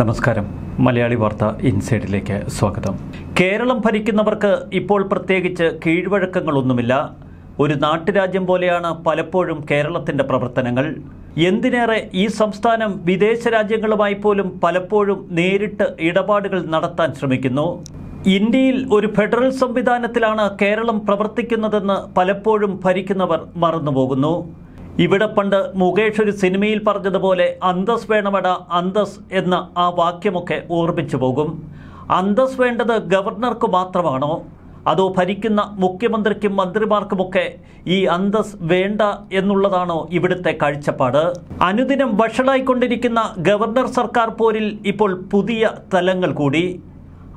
നമസ്കാരം മലയാളി വാർത്ത ഇൻസൈഡിലേക്ക് സ്വാഗതം കേരളം ഭരിക്കുന്നവർക്ക് ഇപ്പോൾ പ്രത്യേകിച്ച് കീഴ്വഴക്കങ്ങളൊന്നുമില്ല ഒരു നാട്ടുരാജ്യം പോലെയാണ് പലപ്പോഴും കേരളത്തിൻ്റെ പ്രവർത്തനങ്ങൾ എന്തിനേറെ ഈ സംസ്ഥാനം വിദേശ രാജ്യങ്ങളുമായി പോലും പലപ്പോഴും നേരിട്ട് ഇടപാടുകൾ നടത്താൻ ശ്രമിക്കുന്നു ഇന്ത്യയിൽ ഒരു ഫെഡറൽ സംവിധാനത്തിലാണ് കേരളം പ്രവർത്തിക്കുന്നതെന്ന് പലപ്പോഴും ഭരിക്കുന്നവർ മറന്നുപോകുന്നു ഇവിടെ പണ്ട് മുകേഷ് ഒരു സിനിമയിൽ പറഞ്ഞതുപോലെ അന്തസ് വേണമട അന്തസ് എന്ന ആ വാക്യമൊക്കെ ഓർമ്മിച്ചു പോകും അന്തസ് വേണ്ടത് ഗവർണർക്ക് മാത്രമാണോ അതോ ഭരിക്കുന്ന മുഖ്യമന്ത്രിക്കും മന്ത്രിമാർക്കുമൊക്കെ ഈ അന്തസ് വേണ്ട എന്നുള്ളതാണോ ഇവിടുത്തെ കാഴ്ചപ്പാട് അനുദിനം വഷളായിക്കൊണ്ടിരിക്കുന്ന ഗവർണർ സർക്കാർ പോരിൽ ഇപ്പോൾ പുതിയ തലങ്ങൾ കൂടി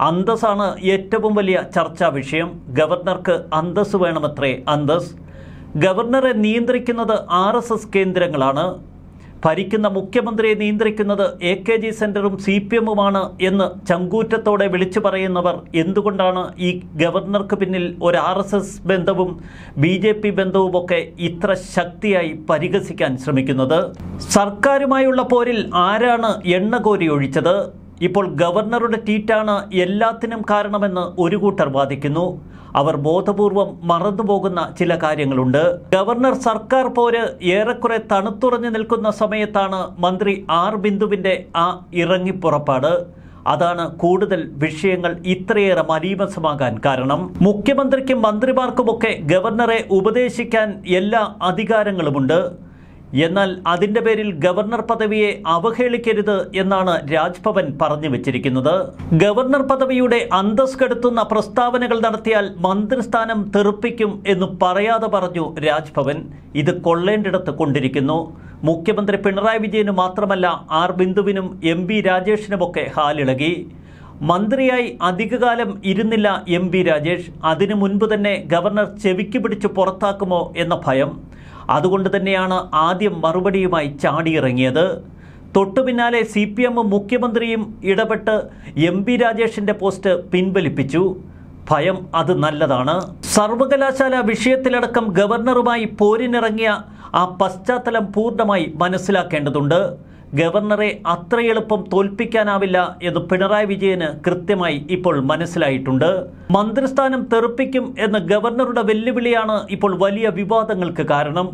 അന്തസ്സാണ് ഏറ്റവും വലിയ ചർച്ചാ വിഷയം ഗവർണർക്ക് അന്തസ് വേണമത്രേ അന്തസ് ഗവർണറെ നിയന്ത്രിക്കുന്നത് ആർ എസ് എസ് കേന്ദ്രങ്ങളാണ് ഭരിക്കുന്ന മുഖ്യമന്ത്രിയെ നിയന്ത്രിക്കുന്നത് എ കെ ജി സെൻ്ററും സി പി എമ്മുമാണ് എന്ന് ചങ്കൂറ്റത്തോടെ വിളിച്ചു പറയുന്നവർ എന്തുകൊണ്ടാണ് ഈ ഗവർണർക്ക് പിന്നിൽ ഒരു ആർ എസ് എസ് ബന്ധവും ബി ജെ പി ബന്ധവുമൊക്കെ ഇത്ര ശക്തിയായി പരിഹസിക്കാൻ ശ്രമിക്കുന്നത് സർക്കാരുമായുള്ള പോരിൽ ആരാണ് എണ്ണ കോരി ഒഴിച്ചത് ഇപ്പോൾ ഗവർണറുടെ ട്വീറ്റാണ് എല്ലാത്തിനും കാരണമെന്ന് ഒരു കൂട്ടർ വാദിക്കുന്നു അവർ ബോധപൂർവം മറന്നുപോകുന്ന ചില കാര്യങ്ങളുണ്ട് ഗവർണർ സർക്കാർ പോര് ഏറെക്കുറെ തണുത്തുറഞ്ഞു നിൽക്കുന്ന സമയത്താണ് മന്ത്രി ആർ ബിന്ദുവിൻ്റെ ആ ഇറങ്ങിപ്പുറപ്പാട് അതാണ് കൂടുതൽ വിഷയങ്ങൾ ഇത്രയേറെ മലീമസമാകാൻ കാരണം മുഖ്യമന്ത്രിക്കും മന്ത്രിമാർക്കുമൊക്കെ ഗവർണറെ ഉപദേശിക്കാൻ എല്ലാ അധികാരങ്ങളുമുണ്ട് എന്നാൽ അതിന്റെ പേരിൽ ഗവർണർ പദവിയെ അവഹേളിക്കരുത് എന്നാണ് രാജ്ഭവൻ പറഞ്ഞു വെച്ചിരിക്കുന്നത് ഗവർണർ പദവിയുടെ അന്തസ് കെടുത്തുന്ന പ്രസ്താവനകൾ നടത്തിയാൽ മന്ത്രിസ്ഥാനം തെറുപ്പിക്കും എന്ന് പറയാതെ പറഞ്ഞു രാജ്ഭവൻ ഇത് കൊള്ളേണ്ടിടത്ത് കൊണ്ടിരിക്കുന്നു മുഖ്യമന്ത്രി പിണറായി വിജയന് മാത്രമല്ല ആർ ബിന്ദുവിനും എം ബി രാജേഷിനുമൊക്കെ ഹാലിളകി മന്ത്രിയായി അധികകാലം ഇരുന്നില്ല എം ബി രാജേഷ് അതിനു മുൻപ് തന്നെ ഗവർണർ ചെവിക്ക് പിടിച്ച് പുറത്താക്കുമോ എന്ന ഭയം അതുകൊണ്ട് തന്നെയാണ് ആദ്യം മറുപടിയുമായി ചാടിയിറങ്ങിയത് തൊട്ടു പിന്നാലെ സി പി എം മുഖ്യമന്ത്രിയും ഇടപെട്ട് എം പി രാജേഷിൻ്റെ പോസ്റ്റ് പിൻവലിപ്പിച്ചു ഭയം അത് നല്ലതാണ് സർവകലാശാല വിഷയത്തിലടക്കം ഗവർണറുമായി പോരിനിറങ്ങിയ ആ പശ്ചാത്തലം പൂർണ്ണമായി മനസ്സിലാക്കേണ്ടതുണ്ട് ഗവർണറെ അത്ര എളുപ്പം തോൽപ്പിക്കാനാവില്ല എന്ന് പിണറായി വിജയന് കൃത്യമായി ഇപ്പോൾ മനസ്സിലായിട്ടുണ്ട് മന്ത്രിസ്ഥാനം തെറുപ്പിക്കും എന്ന ഗവർണറുടെ വെല്ലുവിളിയാണ് ഇപ്പോൾ വലിയ വിവാദങ്ങൾക്ക് കാരണം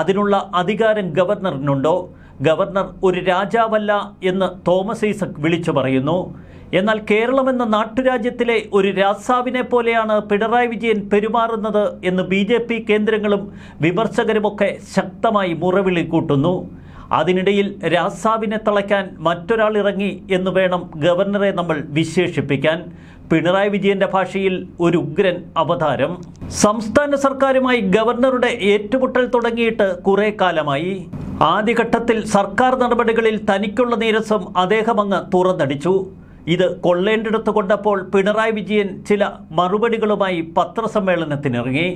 അതിനുള്ള അധികാരം ഗവർണറിനുണ്ടോ ഗവർണർ ഒരു രാജാവല്ല എന്ന് തോമസ് ഐസക് വിളിച്ചു പറയുന്നു എന്നാൽ കേരളം എന്ന നാട്ടുരാജ്യത്തിലെ ഒരു രാസാവിനെ പോലെയാണ് പിണറായി വിജയൻ പെരുമാറുന്നത് എന്ന് ബി കേന്ദ്രങ്ങളും വിമർശകരുമൊക്കെ ശക്തമായി മുറവിളി കൂട്ടുന്നു അതിനിടയിൽ രാസാവിനെ തളയ്ക്കാൻ മറ്റൊരാൾ ഇറങ്ങി എന്ന് വേണം ഗവർണറെ നമ്മൾ വിശേഷിപ്പിക്കാൻ പിണറായി വിജയന്റെ ഭാഷയിൽ ഒരു ഉഗ്രൻ അവതാരം സംസ്ഥാന സർക്കാരുമായി ഗവർണറുടെ ഏറ്റുമുട്ടൽ തുടങ്ങിയിട്ട് കുറേ കാലമായി ആദ്യഘട്ടത്തിൽ സർക്കാർ നടപടികളിൽ തനിക്കുള്ള നീരസം അദ്ദേഹം അങ്ങ് തുറന്നടിച്ചു ഇത് കൊള്ളേണ്ടിടത്ത് കൊണ്ടപ്പോൾ പിണറായി വിജയൻ ചില മറുപടികളുമായി പത്രസമ്മേളനത്തിനിറങ്ങി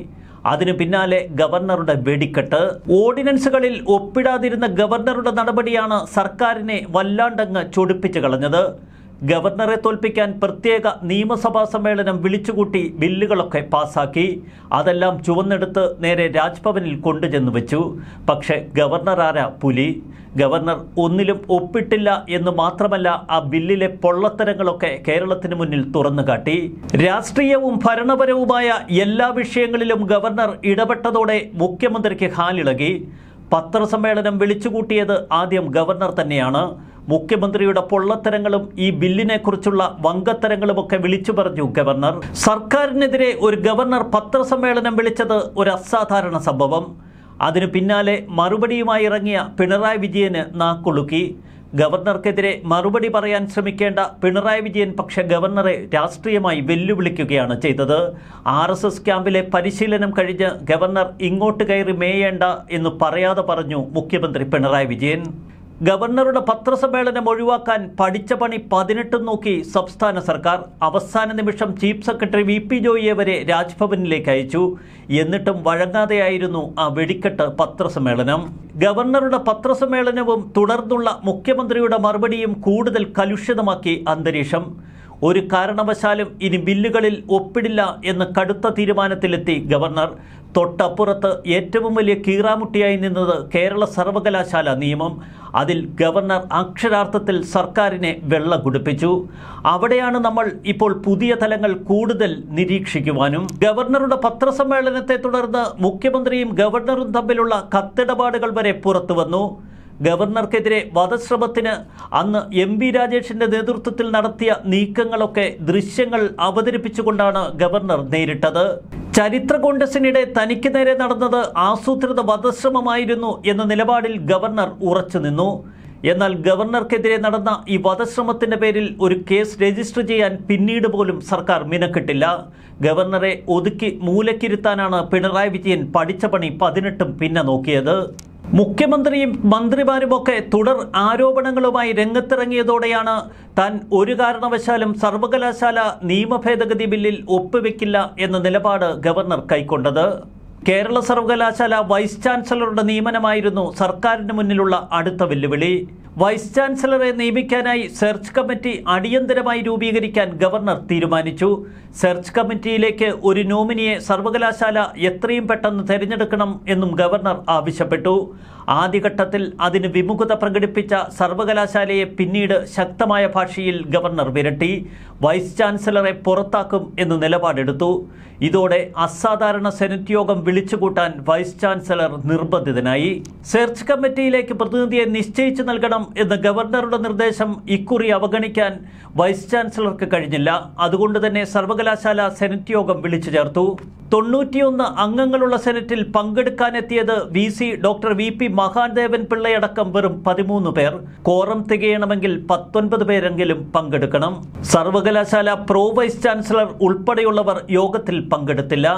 അതിനു പിന്നാലെ ഗവർണറുടെ വെടിക്കെട്ട് ഓർഡിനൻസുകളിൽ ഒപ്പിടാതിരുന്ന ഗവർണറുടെ നടപടിയാണ് സർക്കാരിനെ വല്ലാണ്ടങ്ങ് ചൊടിപ്പിച്ചു കളഞ്ഞത് ഗവർണറെ തോൽപ്പിക്കാൻ പ്രത്യേക നിയമസഭാ സമ്മേളനം വിളിച്ചുകൂട്ടി ബില്ലുകളൊക്കെ പാസാക്കി അതെല്ലാം ചുവന്നെടുത്ത് നേരെ രാജ്ഭവനിൽ കൊണ്ടുചെന്നു വെച്ചു പക്ഷേ ഗവർണറാര പുലി ഗവർണർ ഒന്നിലും ഒപ്പിട്ടില്ല എന്ന് മാത്രമല്ല ആ ബില്ലിലെ പൊള്ളത്തരങ്ങളൊക്കെ കേരളത്തിന് മുന്നിൽ തുറന്നു കാട്ടി രാഷ്ട്രീയവും ഭരണപരവുമായ എല്ലാ വിഷയങ്ങളിലും ഗവർണർ ഇടപെട്ടതോടെ മുഖ്യമന്ത്രിക്ക് ഹാലിളകി പത്രസമ്മേളനം വിളിച്ചുകൂട്ടിയത് ആദ്യം ഗവർണർ തന്നെയാണ് മുഖ്യമന്ത്രിയുടെ പൊള്ളത്തരങ്ങളും ഈ ബില്ലിനെക്കുറിച്ചുള്ള വങ്കത്തരങ്ങളുമൊക്കെ വിളിച്ചു പറഞ്ഞു ഗവർണർ സർക്കാരിനെതിരെ ഒരു ഗവർണർ പത്രസമ്മേളനം വിളിച്ചത് ഒരു അസാധാരണ സംഭവം അതിനു പിന്നാലെ മറുപടിയുമായി ഇറങ്ങിയ പിണറായി വിജയന് നാക്കൊളുക്കി ഗവർണർക്കെതിരെ മറുപടി പറയാൻ ശ്രമിക്കേണ്ട പിണറായി വിജയൻ പക്ഷെ ഗവർണറെ രാഷ്ട്രീയമായി വെല്ലുവിളിക്കുകയാണ് ചെയ്തത് ആർ എസ് എസ് ക്യാമ്പിലെ പരിശീലനം കഴിഞ്ഞ് ഗവർണർ ഇങ്ങോട്ട് കയറി മേയേണ്ട എന്ന് പറയാതെ പറഞ്ഞു മുഖ്യമന്ത്രി പിണറായി വിജയൻ ഗവർണറുടെ പത്രസമ്മേളനം ഒഴിവാക്കാൻ പഠിച്ച പണി പതിനെട്ടും നോക്കി സംസ്ഥാന സർക്കാർ അവസാന നിമിഷം ചീഫ് സെക്രട്ടറി വി പി ജോയിയെ വരെ രാജ്ഭവനിലേക്ക് അയച്ചു എന്നിട്ടും വഴങ്ങാതെയായിരുന്നു ആ വെടിക്കെട്ട് പത്രസമ്മേളനം ഗവർണറുടെ പത്രസമ്മേളനവും തുടർന്നുള്ള മുഖ്യമന്ത്രിയുടെ മറുപടിയും കൂടുതൽ കലുഷിതമാക്കി അന്തരീക്ഷം ഒരു കാരണവശാലും ഇനി ബില്ലുകളിൽ ഒപ്പിടില്ല എന്ന് കടുത്ത തീരുമാനത്തിലെത്തി ഗവർണർ തൊട്ടപ്പുറത്ത് ഏറ്റവും വലിയ കീറാമുട്ടിയായി നിന്നത് കേരള സർവകലാശാല നിയമം അതിൽ ഗവർണർ അക്ഷരാർത്ഥത്തിൽ സർക്കാരിനെ വെള്ള കുടിപ്പിച്ചു അവിടെയാണ് നമ്മൾ ഇപ്പോൾ പുതിയ തലങ്ങൾ കൂടുതൽ നിരീക്ഷിക്കുവാനും ഗവർണറുടെ പത്രസമ്മേളനത്തെ തുടർന്ന് മുഖ്യമന്ത്രിയും ഗവർണറും തമ്മിലുള്ള കത്തിടപാടുകൾ വരെ പുറത്തുവന്നു ഗവർണർക്കെതിരെ വധശ്രമത്തിന് അന്ന് എം വി രാജേഷിന്റെ നേതൃത്വത്തിൽ നടത്തിയ നീക്കങ്ങളൊക്കെ ദൃശ്യങ്ങൾ അവതരിപ്പിച്ചുകൊണ്ടാണ് ഗവർണർ നേരിട്ടത് ചരിത്ര കോൺഗ്രസിനിടെ തനിക്ക് നേരെ നടന്നത് ആസൂത്രിത വധശ്രമമായിരുന്നു എന്ന നിലപാടിൽ ഗവർണർ ഉറച്ചു നിന്നു എന്നാൽ ഗവർണർക്കെതിരെ നടന്ന ഈ വധശ്രമത്തിന്റെ പേരിൽ ഒരു കേസ് രജിസ്റ്റർ ചെയ്യാൻ പിന്നീട് പോലും സർക്കാർ മിനക്കിട്ടില്ല ഗവർണറെ ഒതുക്കി മൂലക്കിരുത്താനാണ് പിണറായി വിജയൻ പഠിച്ച പണി പതിനെട്ടും പിന്നെ നോക്കിയത് മുഖ്യമന്ത്രിയും മന്ത്രിമാരുമൊക്കെ തുടർ ആരോപണങ്ങളുമായി രംഗത്തിറങ്ങിയതോടെയാണ് താൻ ഒരു കാരണവശാലും സർവകലാശാല നിയമഭേദഗതി ബില്ലിൽ ഒപ്പുവെക്കില്ല എന്ന നിലപാട് ഗവർണർ കൈക്കൊണ്ടത് കേരള സർവകലാശാല വൈസ് ചാൻസലറുടെ നിയമനമായിരുന്നു സർക്കാരിന് മുന്നിലുള്ള അടുത്ത വെല്ലുവിളി വൈസ് ചാൻസലറെ നിയമിക്കാനായി സെർച്ച് കമ്മിറ്റി അടിയന്തരമായി രൂപീകരിക്കാൻ ഗവർണർ തീരുമാനിച്ചു സെർച്ച് കമ്മിറ്റിയിലേക്ക് ഒരു നോമിനിയെ സർവകലാശാല എത്രയും പെട്ടെന്ന് തിരഞ്ഞെടുക്കണം എന്നും ഗവർണർ ആവശ്യപ്പെട്ടു ആദ്യഘട്ടത്തിൽ അതിന് വിമുഖത പ്രകടിപ്പിച്ച സർവകലാശാലയെ പിന്നീട് ശക്തമായ ഭാഷയിൽ ഗവർണർ വിരട്ടി വൈസ് ചാൻസലറെ പുറത്താക്കും എന്ന് നിലപാടെടുത്തു ഇതോടെ അസാധാരണ സെനറ്റ് യോഗം വിളിച്ചുകൂട്ടാൻ വൈസ് ചാൻസലർ നിർബന്ധിതനായി സെർച്ച് കമ്മിറ്റിയിലേക്ക് പ്രതിനിധിയെ നിശ്ചയിച്ചു നൽകണം എന്ന ഗവർണറുടെ നിർദ്ദേശം ഇക്കുറി അവഗണിക്കാൻ വൈസ് ചാൻസലർക്ക് കഴിഞ്ഞില്ല അതുകൊണ്ട് തന്നെ സർവകലാശാല സെനറ്റ് യോഗം വിളിച്ചു ചേർത്തു തൊണ്ണൂറ്റിയൊന്ന് അംഗങ്ങളുള്ള സെനറ്റിൽ പങ്കെടുക്കാനെത്തിയത് V C doctor V P Mahadevan പിള്ളയടക്കം വെറും പതിമൂന്ന് പേർ കോറം തികയണമെങ്കിൽ പത്തൊൻപത് പേരെങ്കിലും പങ്കെടുക്കണം സർവകലാശാല പ്രോ വൈസ് ചാൻസലർ ഉൾപ്പെടെയുള്ളവർ യോഗത്തിൽ പങ്കെടുത്തില്ല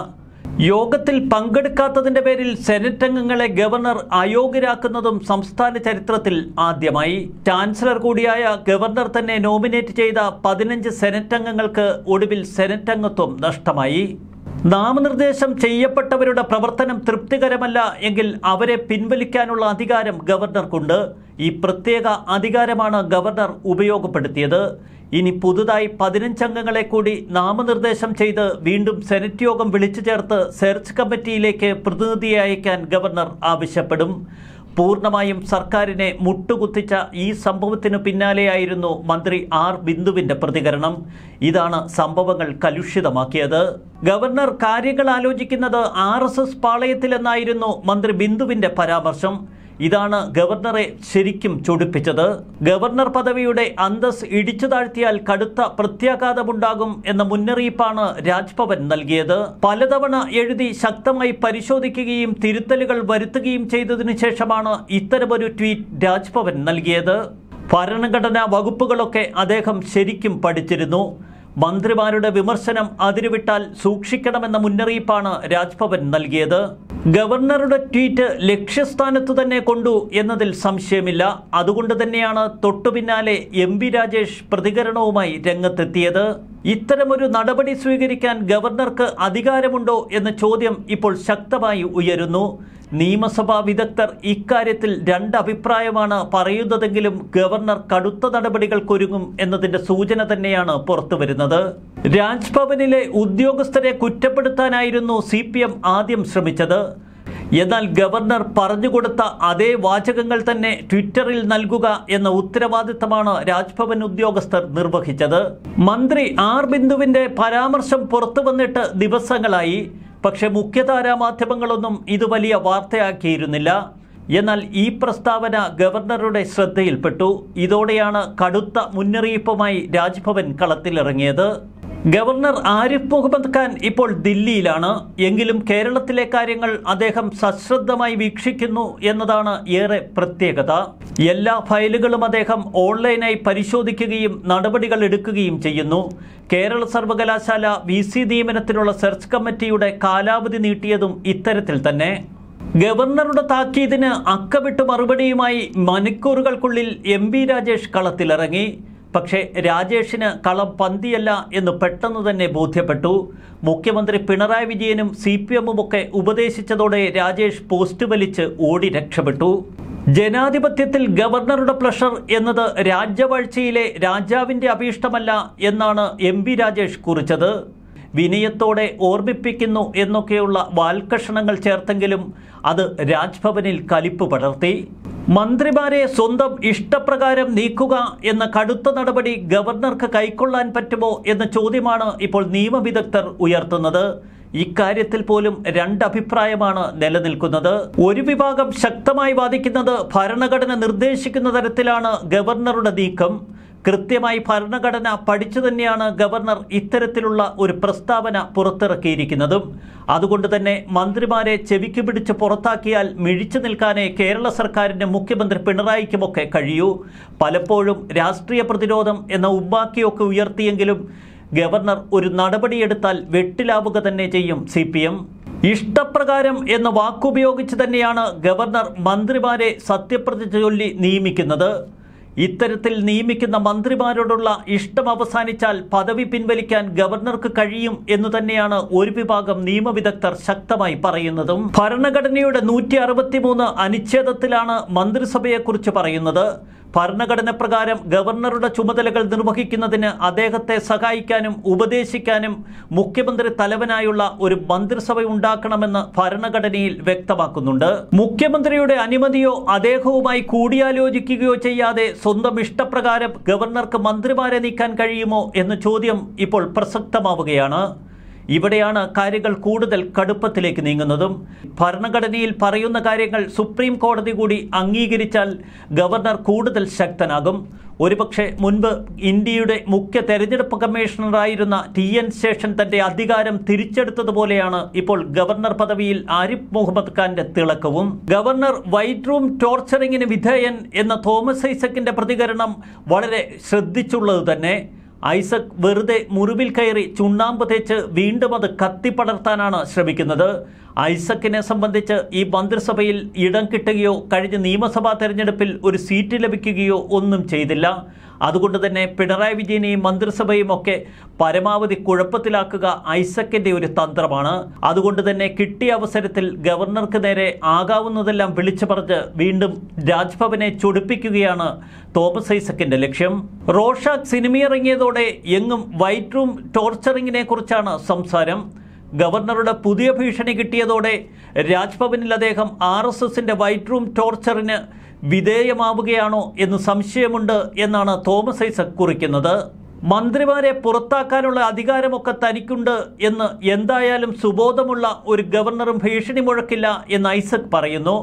യോഗത്തിൽ പങ്കെടുക്കാത്തതിന്റെ പേരിൽ സെനറ്റ് അംഗങ്ങളെ ഗവർണർ അയോഗ്യരാക്കുന്നതും സംസ്ഥാന ചരിത്രത്തിൽ ആദ്യമായി ചാൻസലർ കൂടിയായ ഗവർണർ തന്നെ നോമിനേറ്റ് ചെയ്ത പതിനഞ്ച് സെനറ്റ് അംഗങ്ങൾക്ക് ഒടുവിൽ സെനറ്റ് അംഗത്വം നഷ്ടമായി നാമനിർദ്ദേശം ചെയ്യപ്പെട്ടവരുടെ പ്രവർത്തനം തൃപ്തികരമല്ല എങ്കിൽ അവരെ പിൻവലിക്കാനുള്ള അധികാരം ഗവർണർക്കുണ്ട് ഈ പ്രത്യേക അധികാരമാണ് ഗവർണർ ഉപയോഗപ്പെടുത്തിയത് ഇനി പുതുതായി അംഗങ്ങളെ കൂടി നാമനിർദ്ദേശം ചെയ്ത് വീണ്ടും സെനറ്റ് യോഗം വിളിച്ചു ചേർത്ത് സെർച്ച് കമ്മിറ്റിയിലേക്ക് പ്രതിനിധിയെ അയക്കാൻ ഗവർണർ ആവശ്യപ്പെടും പൂർണ്ണമായും സർക്കാരിനെ മുട്ടുകുത്തിച്ച ഈ സംഭവത്തിനു പിന്നാലെയായിരുന്നു മന്ത്രി ആർ ബിന്ദുവിന്റെ പ്രതികരണം ഇതാണ് സംഭവങ്ങൾ കലുഷിതമാക്കിയത് ഗവർണർ കാര്യങ്ങൾ ആലോചിക്കുന്നത് ആർ എസ് എസ് പാളയത്തിലെന്നായിരുന്നു മന്ത്രി ബിന്ദുവിന്റെ പരാമർശം ഇതാണ് ഗവർണറെ ശരിക്കും ചൊടിപ്പിച്ചത് ഗവർണർ പദവിയുടെ അന്തസ് ഇടിച്ചു താഴ്ത്തിയാൽ കടുത്ത പ്രത്യാഘാതമുണ്ടാകും എന്ന മുന്നറിയിപ്പാണ് രാജ്ഭവൻ നൽകിയത് പലതവണ എഴുതി ശക്തമായി പരിശോധിക്കുകയും തിരുത്തലുകൾ വരുത്തുകയും ചെയ്തതിനു ശേഷമാണ് ഇത്തരമൊരു ട്വീറ്റ് രാജ്ഭവൻ നൽകിയത് ഭരണഘടനാ വകുപ്പുകളൊക്കെ അദ്ദേഹം ശരിക്കും പഠിച്ചിരുന്നു മന്ത്രിമാരുടെ വിമർശനം അതിരുവിട്ടാൽ സൂക്ഷിക്കണമെന്ന മുന്നറിയിപ്പാണ് രാജ്ഭവൻ നൽകിയത് ഗവർണറുടെ ട്വീറ്റ് ലക്ഷ്യസ്ഥാനത്തു തന്നെ കൊണ്ടു എന്നതിൽ സംശയമില്ല അതുകൊണ്ട് തന്നെയാണ് തൊട്ടുപിന്നാലെ എം വി രാജേഷ് പ്രതികരണവുമായി രംഗത്തെത്തിയത് ഇത്തരമൊരു നടപടി സ്വീകരിക്കാൻ ഗവർണർക്ക് അധികാരമുണ്ടോ എന്ന ചോദ്യം ഇപ്പോൾ ശക്തമായി ഉയരുന്നു നിയമസഭാ വിദഗ്ധർ ഇക്കാര്യത്തിൽ രണ്ട് അഭിപ്രായമാണ് പറയുന്നതെങ്കിലും ഗവർണർ കടുത്ത നടപടികൾക്കൊരുങ്ങും എന്നതിന്റെ സൂചന തന്നെയാണ് പുറത്തുവരുന്നത് രാജ്ഭവനിലെ ഉദ്യോഗസ്ഥരെ കുറ്റപ്പെടുത്താനായിരുന്നു സി ആദ്യം ശ്രമിച്ചത് എന്നാൽ ഗവർണർ പറഞ്ഞുകൊടുത്ത അതേ വാചകങ്ങൾ തന്നെ ട്വിറ്ററിൽ നൽകുക എന്ന ഉത്തരവാദിത്തമാണ് രാജ്ഭവൻ ഉദ്യോഗസ്ഥർ നിർവഹിച്ചത് മന്ത്രി ആർ ബിന്ദുവിന്റെ പരാമർശം പുറത്തുവന്നിട്ട് ദിവസങ്ങളായി പക്ഷേ മുഖ്യധാരാ മാധ്യമങ്ങളൊന്നും ഇത് വലിയ വാർത്തയാക്കിയിരുന്നില്ല എന്നാൽ ഈ പ്രസ്താവന ഗവർണറുടെ ശ്രദ്ധയിൽപ്പെട്ടു ഇതോടെയാണ് കടുത്ത മുന്നറിയിപ്പുമായി രാജ്ഭവൻ കളത്തിലിറങ്ങിയത് ഗവർണർ ആരിഫ് മുഹമ്മദ് ഖാൻ ഇപ്പോൾ ദില്ലിയിലാണ് എങ്കിലും കേരളത്തിലെ കാര്യങ്ങൾ അദ്ദേഹം സശ്രദ്ധമായി വീക്ഷിക്കുന്നു എന്നതാണ് ഏറെ പ്രത്യേകത എല്ലാ ഫയലുകളും അദ്ദേഹം ഓൺലൈനായി പരിശോധിക്കുകയും നടപടികൾ എടുക്കുകയും ചെയ്യുന്നു കേരള സർവകലാശാല വി സി നിയമനത്തിനുള്ള സെർച്ച് കമ്മിറ്റിയുടെ കാലാവധി നീട്ടിയതും ഇത്തരത്തിൽ തന്നെ ഗവർണറുടെ താക്കീതിന് അക്കമിട്ട് മറുപടിയുമായി മണിക്കൂറുകൾക്കുള്ളിൽ എം രാജേഷ് കളത്തിലിറങ്ങി പക്ഷേ രാജേഷിന് കളം പന്തിയല്ല എന്ന് പെട്ടെന്ന് തന്നെ ബോധ്യപ്പെട്ടു മുഖ്യമന്ത്രി പിണറായി വിജയനും സി പി എമ്മുമൊക്കെ ഉപദേശിച്ചതോടെ രാജേഷ് പോസ്റ്റ് വലിച്ച് ഓടി രക്ഷപ്പെട്ടു ജനാധിപത്യത്തിൽ ഗവർണറുടെ പ്ലഷർ എന്നത് രാജ്യവാഴ്ചയിലെ രാജാവിൻ്റെ അഭീഷ്ടമല്ല എന്നാണ് എം രാജേഷ് കുറിച്ചത് വിനയത്തോടെ ഓർമ്മിപ്പിക്കുന്നു എന്നൊക്കെയുള്ള വാൽക്കഷണങ്ങൾ ചേർത്തെങ്കിലും അത് രാജ്ഭവനിൽ കലിപ്പ് പടർത്തി മന്ത്രിമാരെ സ്വന്തം ഇഷ്ടപ്രകാരം നീക്കുക എന്ന കടുത്ത നടപടി ഗവർണർക്ക് കൈക്കൊള്ളാൻ പറ്റുമോ എന്ന ചോദ്യമാണ് ഇപ്പോൾ നിയമവിദഗ്ധർ ഉയർത്തുന്നത് ഇക്കാര്യത്തിൽ പോലും രണ്ടഭിപ്രായമാണ് നിലനിൽക്കുന്നത് ഒരു വിഭാഗം ശക്തമായി വാദിക്കുന്നത് ഭരണഘടന നിർദ്ദേശിക്കുന്ന തരത്തിലാണ് ഗവർണറുടെ നീക്കം കൃത്യമായി ഭരണഘടന പഠിച്ചു തന്നെയാണ് ഗവർണർ ഇത്തരത്തിലുള്ള ഒരു പ്രസ്താവന പുറത്തിറക്കിയിരിക്കുന്നതും അതുകൊണ്ട് തന്നെ മന്ത്രിമാരെ ചെവിക്ക് പിടിച്ച് പുറത്താക്കിയാൽ മിഴിച്ചു നിൽക്കാനേ കേരള സർക്കാരിൻ്റെ മുഖ്യമന്ത്രി പിണറായിക്കുമൊക്കെ കഴിയൂ പലപ്പോഴും രാഷ്ട്രീയ പ്രതിരോധം എന്ന ഉമ്മാക്കിയൊക്കെ ഉയർത്തിയെങ്കിലും ഗവർണർ ഒരു നടപടിയെടുത്താൽ വെട്ടിലാവുക തന്നെ ചെയ്യും സി പി എം ഇഷ്ടപ്രകാരം എന്ന വാക്കുപയോഗിച്ച് തന്നെയാണ് ഗവർണർ മന്ത്രിമാരെ സത്യപ്രതിജ്ഞ ചൊല്ലി നിയമിക്കുന്നത് ഇത്തരത്തിൽ നിയമിക്കുന്ന മന്ത്രിമാരോടുള്ള ഇഷ്ടം അവസാനിച്ചാൽ പദവി പിൻവലിക്കാൻ ഗവർണർക്ക് കഴിയും എന്നു തന്നെയാണ് ഒരു വിഭാഗം നിയമവിദഗ്ധർ ശക്തമായി പറയുന്നതും ഭരണഘടനയുടെ നൂറ്റി അറുപത്തിമൂന്ന് അനുച്ഛേദത്തിലാണ് മന്ത്രിസഭയെക്കുറിച്ച് പറയുന്നത് ഭരണഘടന പ്രകാരം ഗവർണറുടെ ചുമതലകൾ നിർവഹിക്കുന്നതിന് അദ്ദേഹത്തെ സഹായിക്കാനും ഉപദേശിക്കാനും മുഖ്യമന്ത്രി തലവനായുള്ള ഒരു മന്ത്രിസഭ ഉണ്ടാക്കണമെന്ന് ഭരണഘടനയിൽ വ്യക്തമാക്കുന്നുണ്ട് മുഖ്യമന്ത്രിയുടെ അനുമതിയോ അദ്ദേഹവുമായി കൂടിയാലോചിക്കുകയോ ചെയ്യാതെ സ്വന്തം ഇഷ്ടപ്രകാരം ഗവർണർക്ക് മന്ത്രിമാരെ നീക്കാൻ കഴിയുമോ എന്ന ചോദ്യം ഇപ്പോൾ പ്രസക്തമാവുകയാണ് ഇവിടെയാണ് കാര്യങ്ങൾ കൂടുതൽ കടുപ്പത്തിലേക്ക് നീങ്ങുന്നതും ഭരണഘടനയിൽ പറയുന്ന കാര്യങ്ങൾ സുപ്രീം കോടതി കൂടി അംഗീകരിച്ചാൽ ഗവർണർ കൂടുതൽ ശക്തനാകും ഒരുപക്ഷെ മുൻപ് ഇന്ത്യയുടെ മുഖ്യ തെരഞ്ഞെടുപ്പ് കമ്മീഷണറായിരുന്ന ടി എൻ ശേഷൻ തന്റെ അധികാരം തിരിച്ചെടുത്തതുപോലെയാണ് ഇപ്പോൾ ഗവർണർ പദവിയിൽ ആരിഫ് മുഹമ്മദ് ഖാന്റെ തിളക്കവും ഗവർണർ വൈറ്റ് റൂം ടോർച്ചറിങ്ങിന് വിധേയൻ എന്ന തോമസ് ഐസക്കിന്റെ പ്രതികരണം വളരെ ശ്രദ്ധിച്ചുള്ളത് തന്നെ ഐസക് വെറുതെ മുറിവിൽ കയറി ചുണ്ണാമ്പ് തേച്ച് വീണ്ടും അത് കത്തിപ്പടർത്താനാണ് ശ്രമിക്കുന്നത് ഐസക്കിനെ സംബന്ധിച്ച് ഈ മന്ത്രിസഭയിൽ ഇടം കിട്ടുകയോ കഴിഞ്ഞ നിയമസഭാ തെരഞ്ഞെടുപ്പിൽ ഒരു സീറ്റ് ലഭിക്കുകയോ ഒന്നും ചെയ്തില്ല അതുകൊണ്ട് തന്നെ പിണറായി വിജയനെയും മന്ത്രിസഭയും ഒക്കെ പരമാവധി കുഴപ്പത്തിലാക്കുക ഐസക്കിന്റെ ഒരു തന്ത്രമാണ് അതുകൊണ്ട് തന്നെ കിട്ടിയ അവസരത്തിൽ ഗവർണർക്ക് നേരെ ആകാവുന്നതെല്ലാം വിളിച്ചു പറഞ്ഞ് വീണ്ടും രാജ്ഭവനെ ചൊടിപ്പിക്കുകയാണ് തോമസ് ഐസക്കിന്റെ ലക്ഷ്യം സിനിമ സിനിമയിറങ്ങിയതോടെ എങ്ങും വൈറ്റ് റൂം ടോർച്ചറിങ്ങിനെ കുറിച്ചാണ് സംസാരം ഗവർണറുടെ പുതിയ ഭീഷണി കിട്ടിയതോടെ രാജ്ഭവനിൽ അദ്ദേഹം ആർ എസ് എസിന്റെ വൈറ്റ് റൂം ടോർച്ചറിന് വിധേയമാവുകയാണോ എന്ന് സംശയമുണ്ട് എന്നാണ് തോമസ് ഐസക് കുറിക്കുന്നത് മന്ത്രിമാരെ പുറത്താക്കാനുള്ള അധികാരമൊക്കെ തനിക്കുണ്ട് എന്ന് എന്തായാലും സുബോധമുള്ള ഒരു ഗവർണറും ഭീഷണി മുഴക്കില്ല എന്ന് ഐസക് പറയുന്നു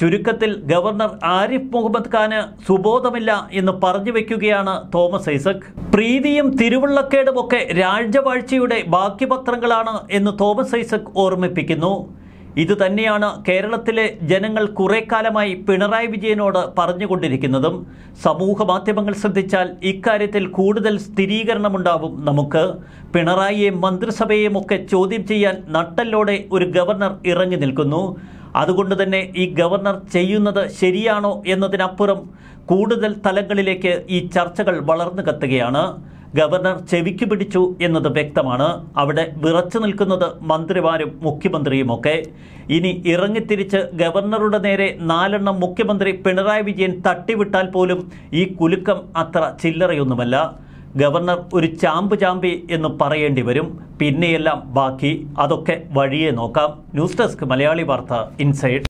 ചുരുക്കത്തിൽ ഗവർണർ ആരിഫ് മുഹമ്മദ് ഖാന് സുബോധമില്ല എന്ന് പറഞ്ഞു വെക്കുകയാണ് തോമസ് ഐസക് പ്രീതിയും തിരുവള്ളക്കേടുമൊക്കെ രാജവാഴ്ചയുടെ ബാക്കി പത്രങ്ങളാണ് എന്ന് തോമസ് ഐസക് ഓർമ്മിപ്പിക്കുന്നു ഇത് തന്നെയാണ് കേരളത്തിലെ ജനങ്ങൾ കുറേക്കാലമായി പിണറായി വിജയനോട് പറഞ്ഞുകൊണ്ടിരിക്കുന്നതും സമൂഹ മാധ്യമങ്ങൾ ശ്രദ്ധിച്ചാൽ ഇക്കാര്യത്തിൽ കൂടുതൽ സ്ഥിരീകരണമുണ്ടാവും നമുക്ക് പിണറായിയെ മന്ത്രിസഭയെയും ഒക്കെ ചോദ്യം ചെയ്യാൻ നട്ടല്ലോടെ ഒരു ഗവർണർ ഇറങ്ങി നിൽക്കുന്നു അതുകൊണ്ട് തന്നെ ഈ ഗവർണർ ചെയ്യുന്നത് ശരിയാണോ എന്നതിനപ്പുറം കൂടുതൽ തലങ്ങളിലേക്ക് ഈ ചർച്ചകൾ വളർന്നു കത്തുകയാണ് ഗവർണർ ചെവിക്ക് പിടിച്ചു എന്നത് വ്യക്തമാണ് അവിടെ വിറച്ചു നിൽക്കുന്നത് മന്ത്രിമാരും മുഖ്യമന്ത്രിയുമൊക്കെ ഇനി ഇറങ്ങിത്തിരിച്ച് ഗവർണറുടെ നേരെ നാലെണ്ണം മുഖ്യമന്ത്രി പിണറായി വിജയൻ തട്ടിവിട്ടാൽ പോലും ഈ കുലുക്കം അത്ര ചില്ലറയൊന്നുമല്ല ഗവർണർ ഒരു ചാമ്പ് ചാമ്പി എന്ന് പറയേണ്ടി വരും പിന്നെയെല്ലാം ബാക്കി അതൊക്കെ വഴിയെ നോക്കാം ന്യൂസ് ഡെസ്ക് മലയാളി വാർത്ത ഇൻസൈഡ്